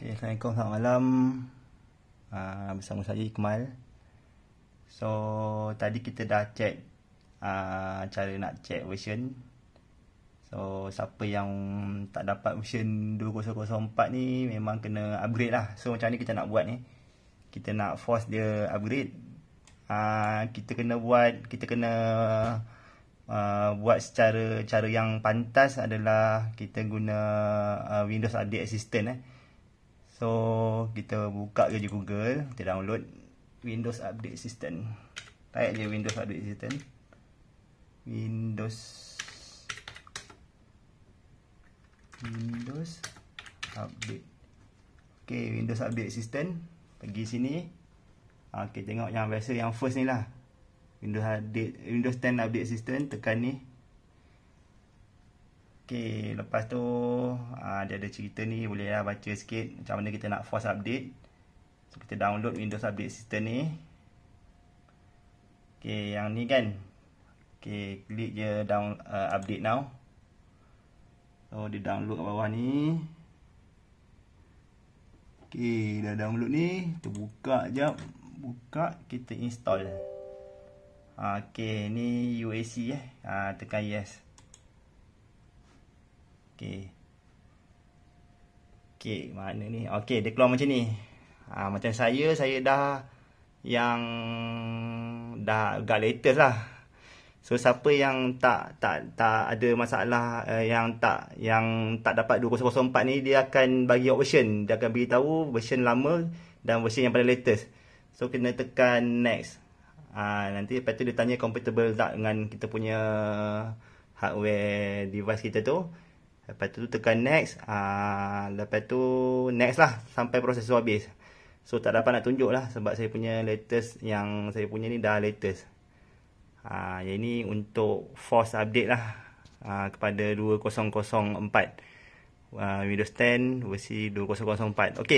Okay, Assalamualaikum, selamat malam uh, Bersama saya Iqmal So, tadi kita dah check uh, Cara nak check version So, siapa yang tak dapat version 2.0.4 ni Memang kena upgrade lah So, macam ni kita nak buat ni Kita nak force dia upgrade uh, Kita kena buat Kita kena uh, Buat secara Cara yang pantas adalah Kita guna uh, Windows Update Assistant eh So kita buka je Google, kita download Windows Update System. Type je Windows Update System. Windows Windows Update. Okay, Windows Update System. Pergi sini. Ha, okay, tengok yang biasa yang first ni lah. Windows Update, Windows 10 Update System. Tekan ni. Okay, lepas tu uh, dia ada cerita ni boleh lah baca sikit macam mana kita nak force update. So, kita download Windows Update System ni. Okay, yang ni kan. Okay, klik je down, uh, update now. So, dia download kat bawah ni. Okay, dah download ni. Kita buka jap. Buka, kita install. Ah, okay, ni UAC eh. Uh, tekan yes. Yes. Okey. Okey, mana ni? Okay, dia keluar macam ni. Ha, macam saya, saya dah yang dah agak latest lah. So siapa yang tak tak tak ada masalah uh, yang tak yang tak dapat 2004 ni dia akan bagi option dia akan beritahu version lama dan version yang paling latest. So kena tekan next. Ah uh, nanti lepas tu dia tanya compatible tak dengan kita punya hardware device kita tu. Lepas tu tekan next. Uh, lepas tu next lah sampai proses tu habis. So tak dapat nak tunjuk lah sebab saya punya latest yang saya punya ni dah latest. Uh, yang ini untuk force update lah uh, kepada 2004. Uh, Windows 10 versi 2004 Ok,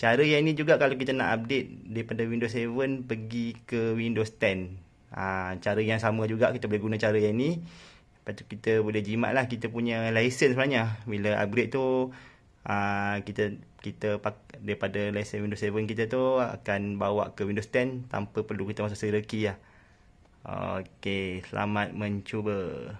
cara yang ni juga kalau kita nak update daripada Windows 7 pergi ke Windows 10 uh, Cara yang sama juga kita boleh guna cara yang ni Lepas tu kita boleh jimat lah kita punya license sebenarnya. Bila upgrade tu uh, kita kita daripada license Windows 7 kita tu akan bawa ke Windows 10 tanpa perlu kita masuk serial key lah. Okay, selamat mencuba.